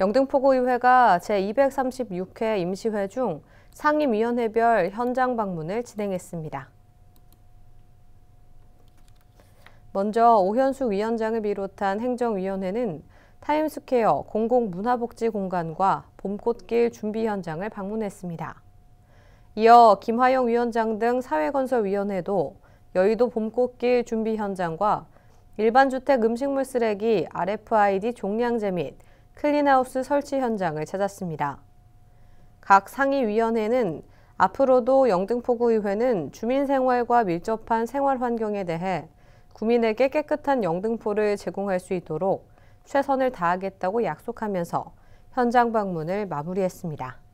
영등포구의회가 제236회 임시회 중 상임위원회별 현장 방문을 진행했습니다. 먼저 오현숙 위원장을 비롯한 행정위원회는 타임스퀘어 공공문화복지공간과 봄꽃길 준비 현장을 방문했습니다. 이어 김화영 위원장 등 사회건설위원회도 여의도 봄꽃길 준비 현장과 일반주택 음식물 쓰레기 RFID 종량제 및 클린하우스 설치 현장을 찾았습니다. 각 상임위원회는 앞으로도 영등포구의회는 주민생활과 밀접한 생활환경에 대해 구민에게 깨끗한 영등포를 제공할 수 있도록 최선을 다하겠다고 약속하면서 현장 방문을 마무리했습니다.